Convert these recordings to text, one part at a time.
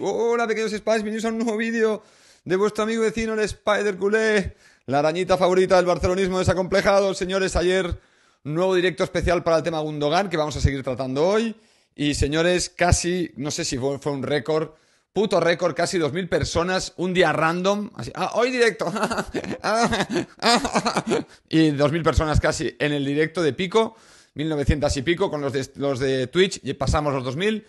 Hola pequeños Spies, bienvenidos a un nuevo vídeo de vuestro amigo vecino el Spider Culé, la arañita favorita del barcelonismo desacomplejado. Señores, ayer nuevo directo especial para el tema Gundogan que vamos a seguir tratando hoy. Y señores, casi, no sé si fue, un récord, puto récord, casi 2.000 personas, un día random, ah, hoy directo, y 2.000 personas casi en el directo de pico, 1.900 y pico con los los de Twitch, y pasamos los 2.000.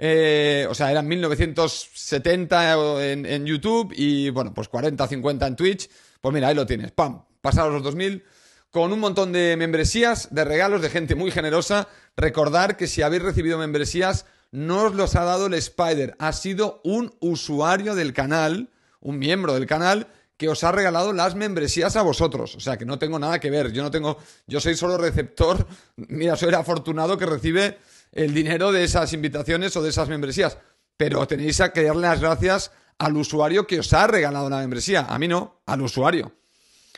Eh, o sea, eran 1970 eh, en, YouTube y, bueno, pues 40, 50 en Twitch. Pues mira, ahí lo tienes, pam, pasados los 2000 con un montón de membresías, de regalos, de gente muy generosa. Recordar que si habéis recibido membresías, no os los ha dado el Spider, ha sido un usuario del canal, un miembro del canal, que os ha regalado las membresías a vosotros. O sea que no tengo nada que ver, yo no tengo, yo soy solo receptor, mira, soy el afortunado que recibe el dinero de esas invitaciones o de esas membresías. Pero tenéis que darle las gracias al usuario que os ha regalado la membresía. A mí no, al usuario.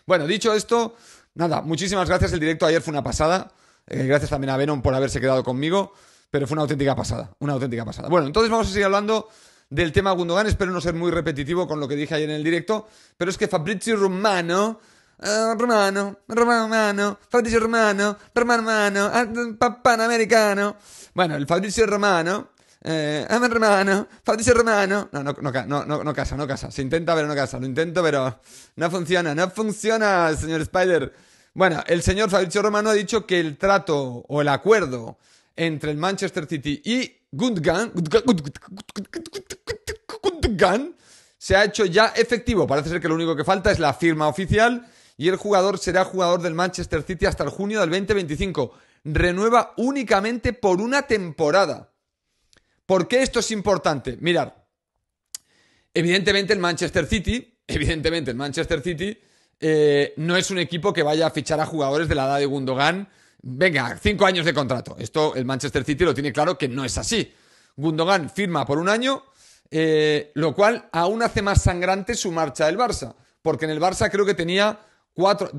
Bueno, dicho esto, nada, muchísimas gracias. El directo ayer fue una pasada. Eh, gracias también a Venom por haberse quedado conmigo. Pero fue una auténtica pasada, una auténtica pasada. Bueno, entonces vamos a seguir hablando del tema Gundogan. Espero no ser muy repetitivo con lo que dije ayer en el directo. Pero es que Fabrizio Romano eh, romano, romano, romano, Fabrizio Romano, romano, romano, ah, mm, americano... Bueno, el Fabrizio Romano eh, ah, Romano, Fabrizio Romano. No, no, no, casa, no casa. Se intenta, pero no casa. Lo intento, pero no funciona. No funciona, señor Spider. Bueno, el señor Fabrizio Romano ha dicho que el trato o el acuerdo entre el Manchester City y Gundogan, Gundogan se ha hecho ya efectivo. Parece ser que lo único que falta es la firma oficial y el jugador será jugador del Manchester City hasta el junio del 2025. Renueva únicamente por una temporada. ¿Por qué esto es importante? Mirad, evidentemente el Manchester City, evidentemente el Manchester City eh, no es un equipo que vaya a fichar a jugadores de la edad de Gundogan. Venga, cinco años de contrato. Esto el Manchester City lo tiene claro que no es así. Gundogan firma por un año, eh, lo cual aún hace más sangrante su marcha del Barça, porque en el Barça creo que tenía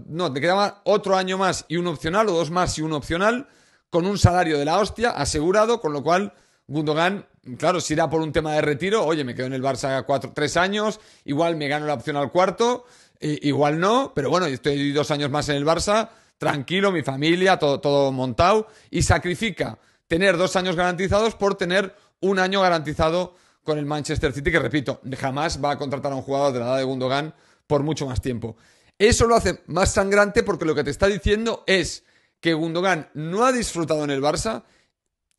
no, te quedaba otro año más y un opcional, o dos más y un opcional, con un salario de la hostia asegurado, con lo cual Gundogan, claro, si irá por un tema de retiro, oye, me quedo en el Barça cuatro, tres años, igual me gano la opción al cuarto, igual no, pero bueno, estoy dos años más en el Barça, tranquilo, mi familia, todo, todo montado, y sacrifica tener dos años garantizados por tener un año garantizado con el Manchester City, que repito, jamás va a contratar a un jugador de la edad de Gundogan por mucho más tiempo. Eso lo hace más sangrante porque lo que te está diciendo es que Gundogan no ha disfrutado en el Barça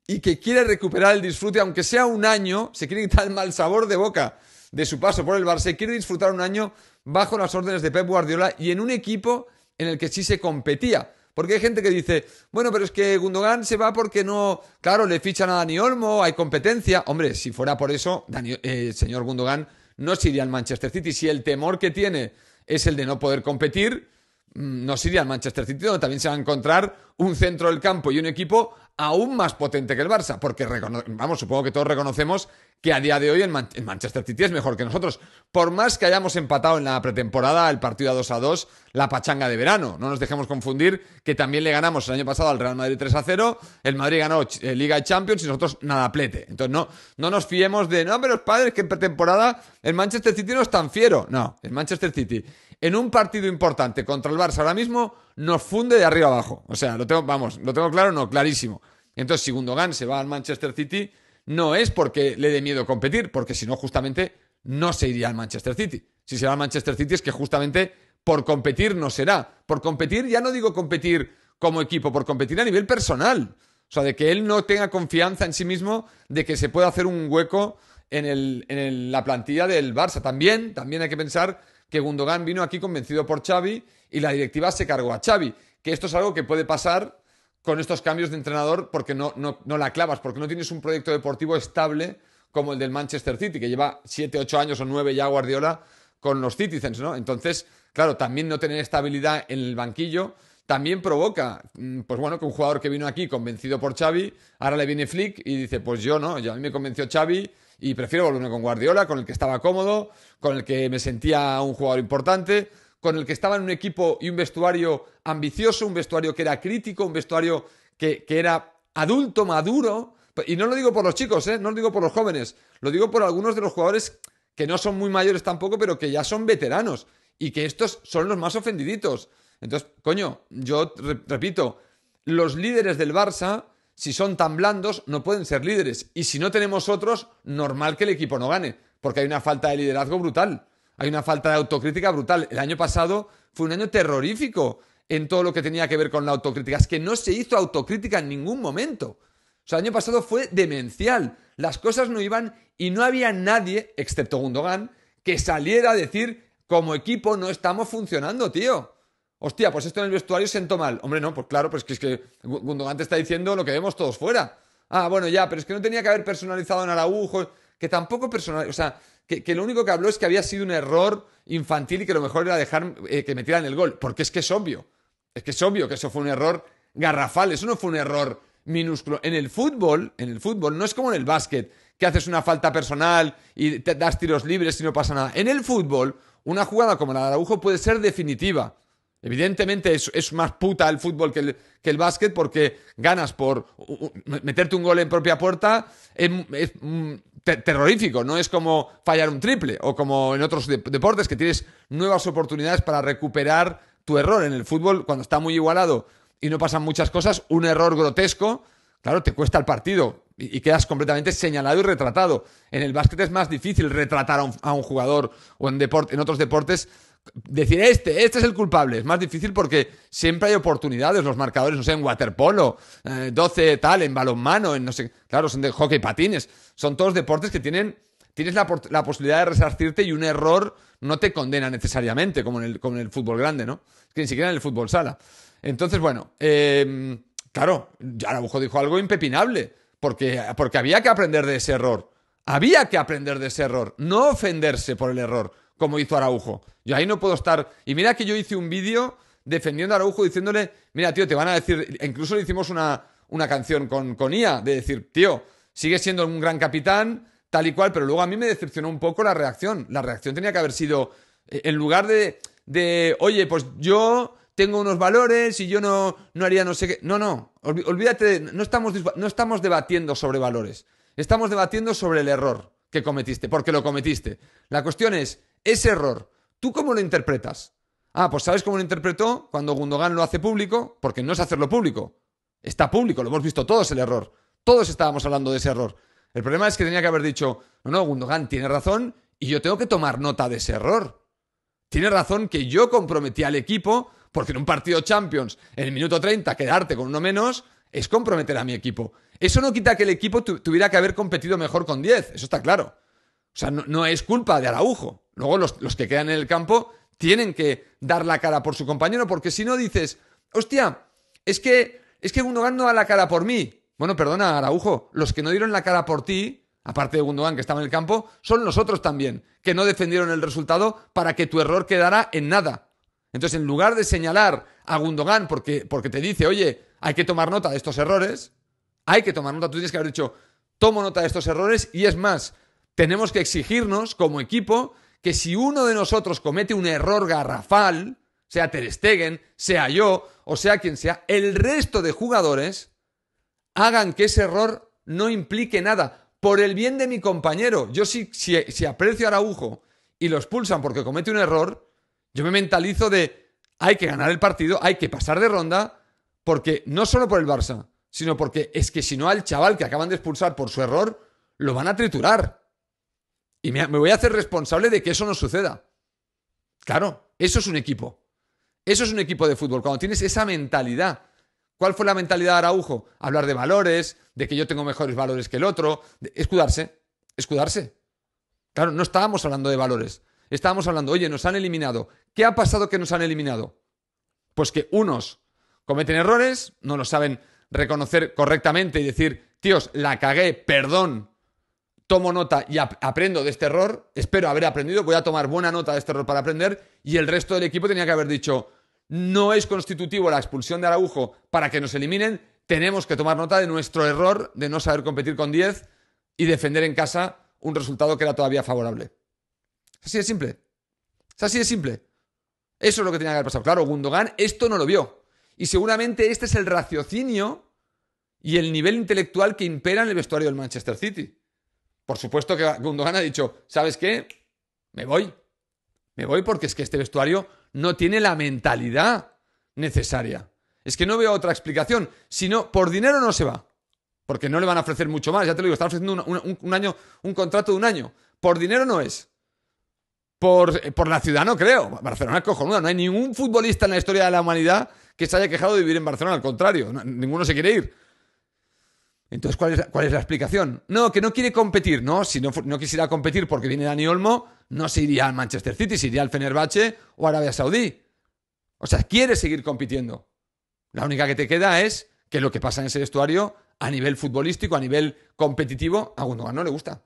y que quiere recuperar el disfrute, aunque sea un año, se quiere quitar el mal sabor de boca de su paso por el Barça y quiere disfrutar un año bajo las órdenes de Pep Guardiola y en un equipo en el que sí se competía. Porque hay gente que dice, bueno, pero es que Gundogan se va porque no, claro, le fichan a Dani Olmo, hay competencia. Hombre, si fuera por eso, el eh, señor Gundogan no se iría al Manchester City. Si el temor que tiene es el de no poder competir Mm, nos iría al Manchester City, donde también se va a encontrar un centro del campo y un equipo aún más potente que el Barça, porque vamos, supongo que todos reconocemos que a día de hoy el, Manchester City es mejor que nosotros. Por más que hayamos empatado en la pretemporada el partido a 2 a 2, la pachanga de verano. No nos dejemos confundir que también le ganamos el año pasado al Real Madrid 3 a 0, el Madrid ganó eh, Liga Champions y nosotros nada plete. Entonces no, nos fiemos de, no, pero padres, que en pretemporada el Manchester City no es tan fiero. No, el Manchester City en un partido importante contra el Barça ahora mismo nos funde de arriba abajo. O sea, lo tengo, vamos, lo tengo claro, no, clarísimo. Entonces, si Gundogan se va al Manchester City, no es porque le dé miedo competir, porque si no, justamente no se iría al Manchester City. Si se va al Manchester City es que justamente por competir no será. Por competir, ya no digo competir como equipo, por competir a nivel personal. O sea, de que él no tenga confianza en sí mismo de que se pueda hacer un hueco en, la plantilla del Barça. También, también hay que pensar que Gundogan vino aquí convencido por Xavi y la directiva se cargó a Xavi. Que esto es algo que puede pasar con estos cambios de entrenador porque no, la clavas, porque no tienes un proyecto deportivo estable como el del Manchester City, que lleva 7, 8 años o 9 ya Guardiola con los Citizens, ¿no? Entonces, claro, también no tener estabilidad en el banquillo también provoca, mm, pues bueno, que un jugador que vino aquí convencido por Xavi, ahora le viene Flick y dice, pues yo no, ya a mí me convenció Xavi, y prefiero volverme con Guardiola, con el que estaba cómodo, con el que me sentía un jugador importante, con el que estaba en un equipo y un vestuario ambicioso, un vestuario que era crítico, un vestuario que, era adulto, maduro. Y no lo digo por los chicos, ¿eh? no lo digo por los jóvenes, lo digo por algunos de los jugadores que no son muy mayores tampoco, pero que ya son veteranos y que estos son los más ofendiditos. Entonces, coño, yo repito, los líderes del Barça si son tan blandos, no pueden ser líderes. Y si no tenemos otros, normal que el equipo no gane, porque hay una falta de liderazgo brutal. Hay una falta de autocrítica brutal. El año pasado fue un año terrorífico en todo lo que tenía que ver con la autocrítica. Es que no se hizo autocrítica en ningún momento. O sea, el año pasado fue demencial. Las cosas no iban y no había nadie, excepto Gundogan, que saliera a decir, como equipo no estamos funcionando, tío. Hostia, pues esto en el vestuario siento mal. Hombre, no, pues claro, pues es que Gundogan está diciendo lo que vemos todos fuera. Ah, bueno, ya, pero es que no tenía que haber personalizado en Araujo, que tampoco personal, o sea, que, lo único que habló es que había sido un error infantil y que lo mejor era dejar que eh, que metieran el gol, porque es que es obvio, es que es obvio que eso fue un error garrafal, eso no fue un error minúsculo. En el fútbol, en el fútbol no es como en el básquet, que haces una falta personal y te das tiros libres y no pasa nada. En el fútbol, una jugada como la de Araujo puede ser definitiva. Evidentemente es, más puta el fútbol que el, básquet porque ganas por meterte un gol en propia puerta, es, mm, terrorífico, no es como fallar un triple o como en otros deportes que tienes nuevas oportunidades para recuperar tu error. En el fútbol, cuando está muy igualado y no pasan muchas cosas, un error grotesco, claro, te cuesta el partido y, quedas completamente señalado y retratado. En el básquet es más difícil retratar a un, jugador o en, en otros deportes decir este, este es el culpable. Es más difícil porque siempre hay oportunidades, los marcadores, no sé, en waterpolo, 12 eh, tal, en balonmano, en no sé, claro, son de hockey patines, son todos deportes que tienen, tienes la, posibilidad de resarcirte y un error no te condena necesariamente, como en el, fútbol grande, ¿no? que ni siquiera en el fútbol sala. Entonces, bueno, em, claro, Araujo dijo algo impepinable, porque, porque había que aprender de ese error. Había que aprender de ese error, no ofenderse por el error, como hizo Araujo. Yo ahí no puedo estar. Y mira que yo hice un vídeo defendiendo a Araujo diciéndole, mira, tío, te van a decir, incluso le hicimos una, canción con, IA, de decir, tío, sigues siendo un gran capitán, tal y cual, pero luego a mí me decepcionó un poco la reacción. La reacción tenía que haber sido, eh, en lugar de, de oye, pues yo tengo unos valores y yo no, no haría no sé qué. No, no, olvídate, no estamos, no estamos debatiendo sobre valores, estamos debatiendo sobre el error que cometiste, porque lo cometiste. La cuestión es, ese error, ¿tú cómo lo interpretas? Ah, pues ¿sabes cómo lo interpretó cuando Gundogan lo hace público? Porque no es hacerlo público. Está público, lo hemos visto todos el error. Todos estábamos hablando de ese error. El problema es que tenía que haber dicho, no, no, Gundogan tiene razón y yo tengo que tomar nota de ese error. Tiene razón que yo comprometí al equipo porque en un partido Champions, en el minuto 30, quedarte con uno menos es comprometer a mi equipo. Eso no quita que el equipo tuviera que haber competido mejor con 10, eso está claro. O sea, no, no es culpa de Araujo. Luego los, que quedan en el campo tienen que dar la cara por su compañero, porque si no dices, hostia, es que, es que Gundogan no da la cara por mí. Bueno, perdona, Araujo, los que no dieron la cara por ti, aparte de Gundogan que estaba en el campo, son nosotros también, que no defendieron el resultado para que tu error quedara en nada. Entonces, en lugar de señalar a Gundogan porque, porque te dice, oye, hay que tomar nota de estos errores, hay que tomar nota, tú tienes que haber dicho, tomo nota de estos errores y es más, tenemos que exigirnos como equipo que si uno de nosotros comete un error garrafal, sea Ter Stegen, sea yo, o sea quien sea, el resto de jugadores hagan que ese error no implique nada. Por el bien de mi compañero, yo si, si, aprecio a Araujo y lo expulsan porque comete un error, yo me mentalizo de hay que ganar el partido, hay que pasar de ronda, porque no solo por el Barça, sino porque es que si no al chaval que acaban de expulsar por su error, lo van a triturar. Y me, voy a hacer responsable de que eso no suceda. Claro, eso es un equipo. Eso es un equipo de fútbol. Cuando tienes esa mentalidad. ¿Cuál fue la mentalidad de Araujo? Hablar de valores, de que yo tengo mejores valores que el otro. escudarse. Escudarse. Claro, no estábamos hablando de valores. Estábamos hablando, oye, nos han eliminado. ¿Qué ha pasado que nos han eliminado? Pues que unos cometen errores, no lo saben reconocer correctamente y decir, tíos, la cagué, perdón, tomo nota y aprendo de este error, espero haber aprendido, voy a tomar buena nota de este error para aprender, y el resto del equipo tenía que haber dicho, no es constitutivo la expulsión de Araujo para que nos eliminen, tenemos que tomar nota de nuestro error de no saber competir con 10 y defender en casa un resultado que era todavía favorable. Así de simple. Es así de simple. Eso es lo que tenía que haber pasado. Claro, Gundogan esto no lo vio. Y seguramente este es el raciocinio y el nivel intelectual que impera en el vestuario del Manchester City. Por supuesto que Gundogan ha dicho, ¿sabes qué? Me voy. Me voy porque es que este vestuario no tiene la mentalidad necesaria. Es que no veo otra explicación. Si no, por dinero no se va. Porque no le van a ofrecer mucho más. Ya te lo digo, está ofreciendo un, año, un contrato de un año. Por dinero no es. Por, eh, por la ciudad no creo. Barcelona es cojonuda. No hay ningún futbolista en la historia de la humanidad que se haya quejado de vivir en Barcelona. Al contrario, ninguno se quiere ir. Entonces, ¿cuál es, la explicación? No, que no quiere competir, ¿no? Si no, quisiera competir porque viene Dani Olmo, no se iría al Manchester City, se iría al Fenerbahce o Arabia Saudí. O sea, quiere seguir compitiendo. La única que te queda es que lo que pasa en ese vestuario a nivel futbolístico, a nivel competitivo, a Gundogan no le gusta.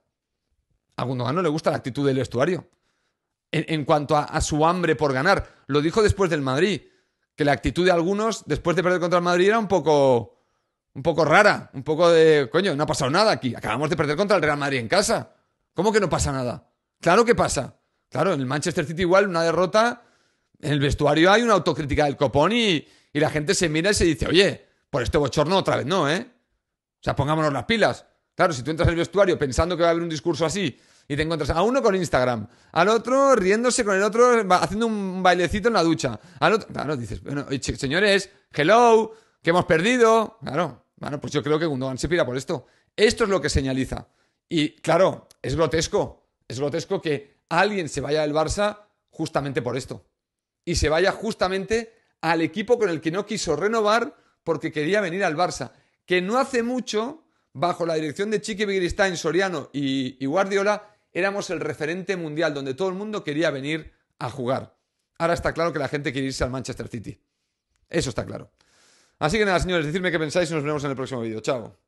A Gundogan no le gusta la actitud del estuario. En, cuanto a su hambre por ganar, lo dijo después del Madrid, que la actitud de algunos, después de perder contra el Madrid, era un poco un poco rara, un poco de, coño, no ha pasado nada aquí. Acabamos de perder contra el Real Madrid en casa. ¿Cómo que no pasa nada? Claro que pasa. Claro, en el Manchester City igual una derrota, en el vestuario hay una autocrítica del copón y, la gente se mira y se dice, oye, por este bochorno otra vez no, ¿eh? O sea, pongámonos las pilas. Claro, si tú entras el vestuario pensando que va a haber un discurso así y te encuentras a uno con Instagram, al otro riéndose con el otro, haciendo un bailecito en la ducha, al otro, claro, dices, bueno, señores, hello, que hemos perdido, claro, bueno, pues yo creo que Gundogan se pira por esto. Esto es lo que señaliza. Y claro, es grotesco. Es grotesco que alguien se vaya al Barça justamente por esto. Y se vaya justamente al equipo con el que no quiso renovar porque quería venir al Barça. Que no hace mucho, bajo la dirección de Chiqui Bigristain, Soriano y Guardiola, éramos el referente mundial donde todo el mundo quería venir a jugar. Ahora está claro que la gente quiere irse al Manchester City. Eso está claro. Así que nada, señores, decidme qué pensáis y nos vemos en el próximo vídeo. Chao.